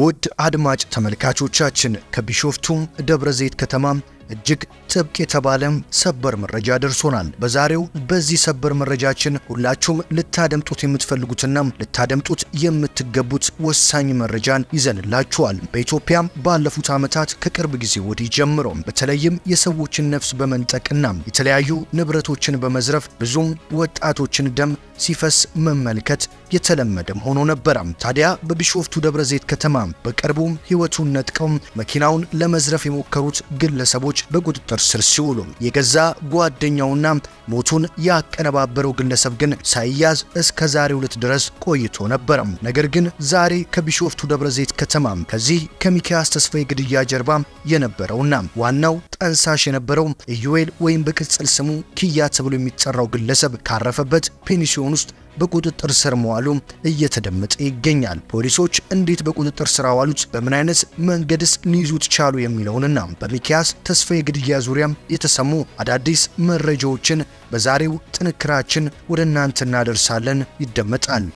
ውድ አድማጭ ተመልካቾቻችን ከቢሾፍቱ ደብረ ዘይት ከተማ እጅግ ጥብቅ የተባለም ሰበር መረጃ ደርሶናል። በዛሬው በዚህ ሰበር መረጃችን ሁላችሁም ልታደምጡት የምትፈልጉትና ልታደምጡት የምትገቡት ወሳኝ መረጃን ይዘንላችኋል። በኢትዮጵያ ባለፉት ዓመታት ከቅርብ ጊዜ ወዲህ ጀምሮ በተለይም የሰዎችን ነፍስ በመንጠቅና የተለያዩ ንብረቶችን በመዝረፍ ብዙም ወጣቶችን ደም ሲፈስ መመልከት የተለመደም ሆኖ ነበረ። ታዲያ በቢሾፍቱ ደብረ ዘይት ከተማ በቅርቡም ሕይወቱን ነጥቀው መኪናውን ለመዝረፍ የሞከሩት ግለሰቦች ሰዎች በቁጥጥር ስር ሲውሉ የገዛ ጓደኛውና ሞቱን ያቀነባበረው ግለሰብ ግን ሳይያዝ እስከ ዛሬ ሁለት ድረስ ቆይቶ ነበር። ነገር ግን ዛሬ ከቢሾፍቱ ደብረ ዘይት ከተማ ከዚህ ከሚኪያስ ተስፋዬ ግድያ ጀርባ የነበረውና ዋናው ጠንሳሽ የነበረው ኢዩኤል ወይም በቅጽል ስሙ ኪያ ተብሎ የሚጠራው ግለሰብ ካረፈበት ፔንሲዮን ውስጥ በቁጥጥር ስር መዋሉ እየተደመጠ ይገኛል። ፖሊሶች እንዴት በቁጥጥር ስር አዋሉት፣ በምን አይነት መንገድስ ሊይዙት ቻሉ የሚለውንና በሚኪያስ ተስፋዬ ግድያ ዙሪያም የተሰሙ አዳዲስ መረጃዎችን በዛሬው ጥንክራችን ወደ እናንተ እናደርሳለን። ይደመጣል።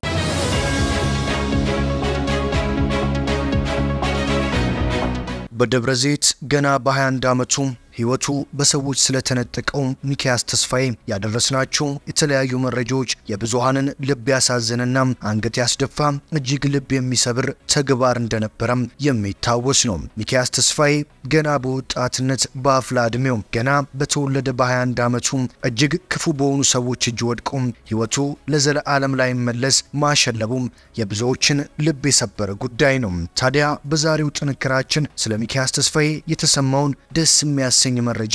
በደብረ ዘይት ገና በ21 ዓመቱ ህይወቱ በሰዎች ስለተነጠቀው ሚኪያስ ተስፋዬ ያደረስናቸው የተለያዩ መረጃዎች የብዙሃንን ልብ ያሳዘነና አንገት ያስደፋ እጅግ ልብ የሚሰብር ተግባር እንደነበረም የሚታወስ ነው። ሚኪያስ ተስፋዬ ገና በወጣትነት በአፍላ ዕድሜው ገና በተወለደ በ21 ዓመቱ እጅግ ክፉ በሆኑ ሰዎች እጅ ወድቆ ህይወቱ ለዘለዓለም መለስ ማሸለቡም የብዙዎችን ልብ የሰበረ ጉዳይ ነው። ታዲያ በዛሬው ጥንክራችን ስለ ሚኪያስ ተስፋዬ የተሰማውን ደስ የሚያሰኝ ወሳኝ መረጃ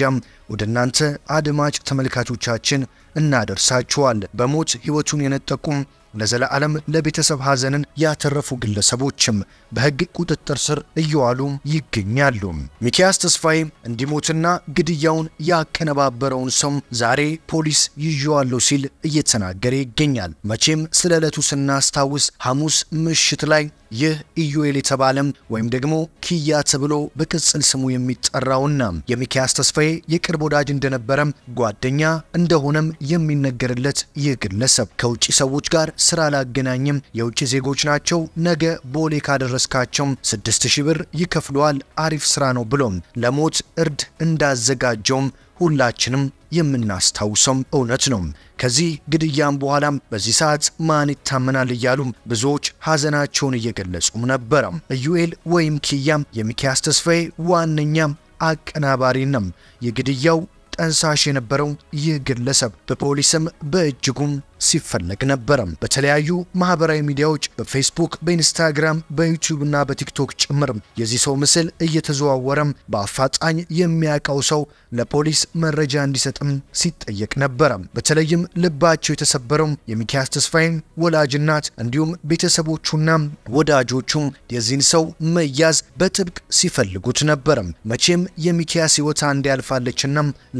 ወደ እናንተ አድማጭ ተመልካቾቻችን እናደርሳችኋል። በሞት ህይወቱን የነጠቁም ለዘለዓለም ለቤተሰብ ሐዘንን ያተረፉ ግለሰቦችም በሕግ ቁጥጥር ስር እየዋሉ ይገኛሉ። ሚኪያስ ተስፋዬ እንዲሞትና ግድያውን ያከነባበረውን ሰው ዛሬ ፖሊስ ይዤዋለሁ ሲል እየተናገረ ይገኛል። መቼም ስለ ዕለቱ ስናስታውስ ሐሙስ ምሽት ላይ ይህ ኢዮኤል የተባለም ወይም ደግሞ ኪያ ተብሎ በቅጽል ስሙ የሚጠራውና የሚኪያስ ተስፋዬ የቅርብ ወዳጅ እንደነበረም ጓደኛ እንደሆነም የሚነገርለት ይህ ግለሰብ ከውጭ ሰዎች ጋር ስራ አላገናኝም፣ የውጭ ዜጎች ናቸው፣ ነገ ቦሌ ካደረስካቸው 6000 ብር ይከፍለዋል፣ አሪፍ ስራ ነው ብሎም ለሞት እርድ እንዳዘጋጀውም ሁላችንም የምናስታውሰው እውነት ነው። ከዚህ ግድያም በኋላም በዚህ ሰዓት ማን ይታመናል እያሉም ብዙዎች ሀዘናቸውን እየገለጹም ነበረ። ኢዩኤል ወይም ኪያም የሚኪያስ ተስፋዬ ዋነኛም አቀናባሪ የግድያው ጠንሳሽ የነበረው ይህ ግለሰብ በፖሊስም በእጅጉም ሲፈለግ ነበረ። በተለያዩ ማህበራዊ ሚዲያዎች በፌስቡክ፣ በኢንስታግራም፣ በዩቲዩብ እና በቲክቶክ ጭምር የዚህ ሰው ምስል እየተዘዋወረም በአፋጣኝ የሚያውቀው ሰው ለፖሊስ መረጃ እንዲሰጥም ሲጠየቅ ነበረ። በተለይም ልባቸው የተሰበረው የሚኪያስ ተስፋዬም ወላጅናት እንዲሁም ቤተሰቦቹና ወዳጆቹም የዚህን ሰው መያዝ በጥብቅ ሲፈልጉት ነበረ። መቼም የሚኪያስ ህይወት አንዴ ያልፋለችና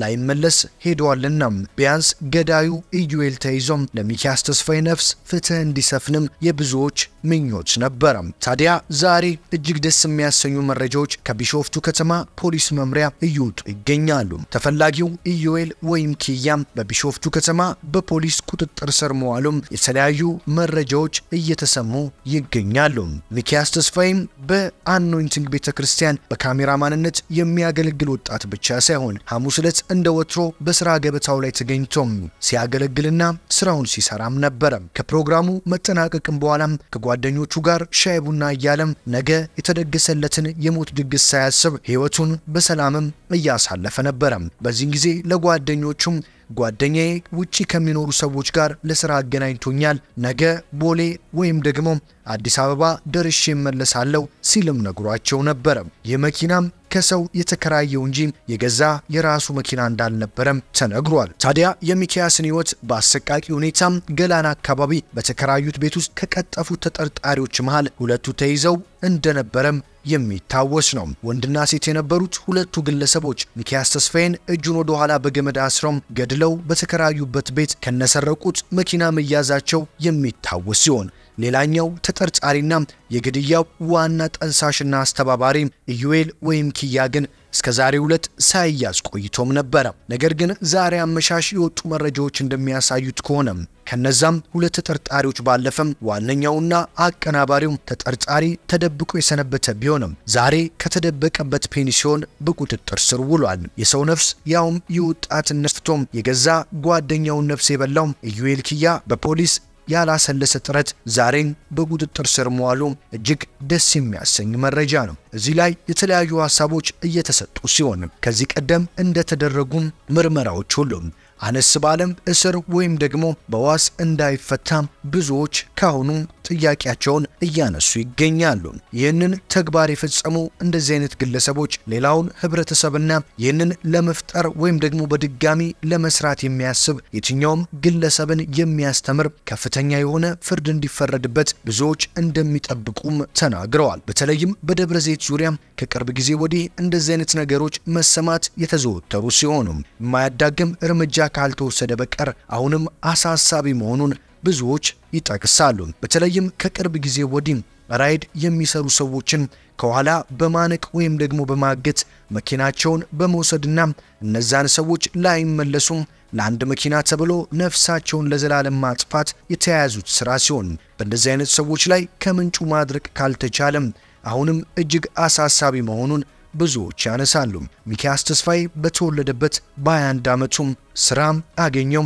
ላይመለስ ሄደዋልና ቢያንስ ገዳዩ ኢዩኤል ተይዞም ለሚኪያስ ተስፋዬ ነፍስ ፍትህ እንዲሰፍንም የብዙዎች ምኞት ነበረ። ታዲያ ዛሬ እጅግ ደስ የሚያሰኙ መረጃዎች ከቢሾፍቱ ከተማ ፖሊስ መምሪያ እየወጡ ይገኛሉ። ተፈላጊው ኢዮኤል ወይም ኪያም በቢሾፍቱ ከተማ በፖሊስ ቁጥጥር ስር መዋሉም የተለያዩ መረጃዎች እየተሰሙ ይገኛሉ። ሚኪያስ ተስፋይም በአኖይንቲንግ ቤተ ክርስቲያን በካሜራ ማንነት የሚያገለግል ወጣት ብቻ ሳይሆን ሐሙስ ዕለት እንደ ወትሮ በስራ ገበታው ላይ ተገኝቶም ሲያገለግልና ስራውን ሲሰራም ነበረ። ከፕሮግራሙ መጠናቀቅም በኋላም ከጓ ከጓደኞቹ ጋር ሻይ ቡና እያለም ነገ የተደገሰለትን የሞት ድግስ ሳያስብ ህይወቱን በሰላምም እያሳለፈ ነበረ። በዚህን ጊዜ ለጓደኞቹም ጓደኛዬ ውጪ ከሚኖሩ ሰዎች ጋር ለስራ አገናኝቶኛል፣ ነገ ቦሌ ወይም ደግሞ አዲስ አበባ ደርሼ እመለሳለሁ ሲልም ነግሯቸው ነበረ። የመኪናም ከሰው የተከራየው እንጂ የገዛ የራሱ መኪና እንዳልነበረም ተነግሯል። ታዲያ የሚኪያስን ህይወት በአሰቃቂ ሁኔታም ገላን አካባቢ በተከራዩት ቤት ውስጥ ከቀጠፉት ተጠርጣሪዎች መሃል ሁለቱ ተይዘው እንደነበረም የሚታወስ ነው። ወንድና ሴት የነበሩት ሁለቱ ግለሰቦች ሚኪያስ ተስፋዬን እጁን ወደ ኋላ በገመድ አስረው ገድለው በተከራዩበት ቤት ከነሰረቁት መኪና መያዛቸው የሚታወስ ሲሆን ሌላኛው ተጠርጣሪና የግድያው ዋና ጠንሳሽና አስተባባሪ ኢዩኤል ወይም ኪያ ግን እስከ ዛሬ ሁለት ሳይያዝ ቆይቶም ነበረ። ነገር ግን ዛሬ አመሻሽ የወጡ መረጃዎች እንደሚያሳዩት ከሆነ ከነዛም ሁለት ተጠርጣሪዎች ባለፈም ዋነኛውና አቀናባሪው ተጠርጣሪ ተደብቆ የሰነበተ ቢሆንም ዛሬ ከተደበቀበት ፔንሲዮን በቁጥጥር ስር ውሏል። የሰው ነፍስ ያውም የወጣት ነፍቶም የገዛ ጓደኛውን ነፍስ የበላው ኢዩኤል ኪያ በፖሊስ ያላሰለሰ ጥረት ዛሬን በቁጥጥር ስር መዋሉ እጅግ ደስ የሚያሰኝ መረጃ ነው። እዚህ ላይ የተለያዩ ሀሳቦች እየተሰጡ ሲሆን ከዚህ ቀደም እንደተደረጉም ምርመራዎች ሁሉም አነስ ባለም እስር ወይም ደግሞ በዋስ እንዳይፈታም ብዙዎች ካሁኑ ጥያቄያቸውን እያነሱ ይገኛሉ። ይህንን ተግባር የፈጸሙ እንደዚህ አይነት ግለሰቦች ሌላውን ህብረተሰብና ይህንን ለመፍጠር ወይም ደግሞ በድጋሚ ለመስራት የሚያስብ የትኛውም ግለሰብን የሚያስተምር ከፍተኛ የሆነ ፍርድ እንዲፈረድበት ብዙዎች እንደሚጠብቁም ተናግረዋል። በተለይም በደብረ ዘይት ዙሪያ ከቅርብ ጊዜ ወዲህ እንደዚህ አይነት ነገሮች መሰማት የተዘወተሩ ሲሆኑ የማያዳግም እርምጃ ካልተወሰደ በቀር አሁንም አሳሳቢ መሆኑን ብዙዎች ይጠቅሳሉ። በተለይም ከቅርብ ጊዜ ወዲህ ራይድ የሚሰሩ ሰዎችን ከኋላ በማነቅ ወይም ደግሞ በማገት መኪናቸውን በመውሰድና እነዛን ሰዎች ላይመለሱም ለአንድ መኪና ተብሎ ነፍሳቸውን ለዘላለም ማጥፋት የተያያዙት ስራ ሲሆን በእንደዚህ አይነት ሰዎች ላይ ከምንጩ ማድረቅ ካልተቻለም አሁንም እጅግ አሳሳቢ መሆኑን ብዙዎች ያነሳሉ። ሚኪያስ ተስፋዬ በተወለደበት በ21 ዓመቱም ስራም አገኘው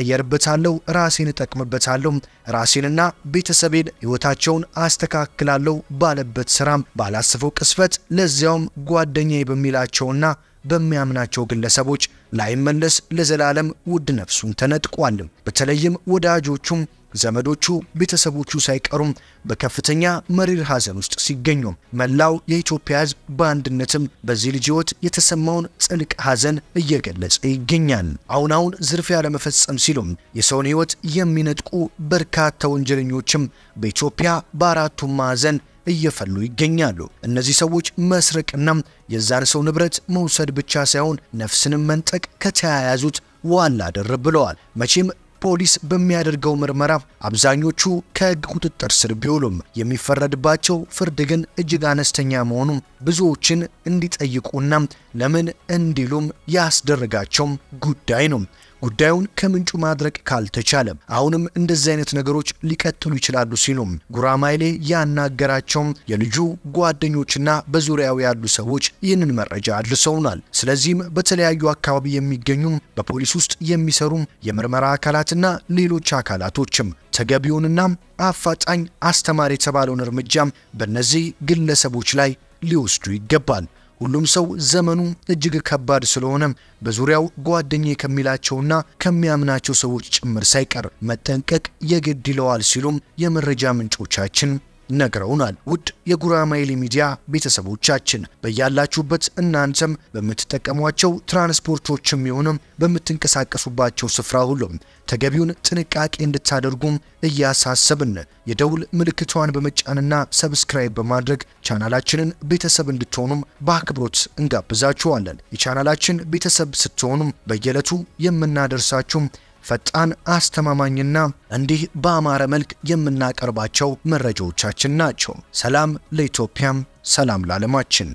ቀየርበታለሁ፣ ራሴን እጠቅምበታለሁ፣ ራሴንና ቤተሰቤን ህይወታቸውን አስተካክላለሁ ባለበት ስራም ባላስፈው ቅስፈት ለዚያውም ጓደኛዬ በሚላቸውና በሚያምናቸው ግለሰቦች ላይመለስ ለዘላለም ውድ ነፍሱን ተነጥቋል። በተለይም ወዳጆቹም ዘመዶቹ፣ ቤተሰቦቹ ሳይቀሩም በከፍተኛ መሪር ሐዘን ውስጥ ሲገኙ መላው የኢትዮጵያ ሕዝብ በአንድነትም በዚህ ልጅ ሕይወት የተሰማውን ጥልቅ ሐዘን እየገለጸ ይገኛል። አሁን አሁን ዝርፊያ ለመፈጸም ሲሉም የሰውን ሕይወት የሚነጥቁ በርካታ ወንጀለኞችም በኢትዮጵያ በአራቱም ማዕዘን እየፈሉ ይገኛሉ። እነዚህ ሰዎች መስረቅና የዛን ሰው ንብረት መውሰድ ብቻ ሳይሆን ነፍስንም መንጠቅ ከተያያዙት ዋላ ደር ብለዋል። መቼም ፖሊስ በሚያደርገው ምርመራ አብዛኞቹ ከህግ ቁጥጥር ስር ቢውሉም የሚፈረድባቸው ፍርድ ግን እጅግ አነስተኛ መሆኑ ብዙዎችን እንዲጠይቁና ለምን እንዲሉም ያስደረጋቸውም ጉዳይ ነው። ጉዳዩን ከምንጩ ማድረቅ ካልተቻለ አሁንም እንደዚህ አይነት ነገሮች ሊቀጥሉ ይችላሉ ሲሉ ጉራማይሌ ያናገራቸው የልጁ ጓደኞችና በዙሪያው ያሉ ሰዎች ይህንን መረጃ አድርሰውናል። ስለዚህም በተለያዩ አካባቢ የሚገኙም በፖሊስ ውስጥ የሚሰሩም የምርመራ አካላትና ሌሎች አካላቶችም ተገቢውንና አፋጣኝ አስተማሪ የተባለውን እርምጃም በእነዚህ ግለሰቦች ላይ ሊወስዱ ይገባል። ሁሉም ሰው ዘመኑ እጅግ ከባድ ስለሆነ በዙሪያው ጓደኛ ከሚላቸውና ከሚያምናቸው ሰዎች ጭምር ሳይቀር መጠንቀቅ የግድ ይለዋል ሲሉም የመረጃ ምንጮቻችን ነግረውናል። ውድ የጉራማይሌ ሚዲያ ቤተሰቦቻችን በያላችሁበት እናንተም በምትጠቀሟቸው ትራንስፖርቶችም ይሁንም በምትንቀሳቀሱባቸው ስፍራ ሁሉም ተገቢውን ጥንቃቄ እንድታደርጉም እያሳሰብን የደውል ምልክቷን በመጫንና ሰብስክራይብ በማድረግ ቻናላችንን ቤተሰብ እንድትሆኑም በአክብሮት እንጋብዛችኋለን። የቻናላችን ቤተሰብ ስትሆኑም በየዕለቱ የምናደርሳችሁም ፈጣን፣ አስተማማኝና እንዲህ በአማረ መልክ የምናቀርባቸው መረጃዎቻችን ናቸው። ሰላም ለኢትዮጵያም፣ ሰላም ለዓለማችን።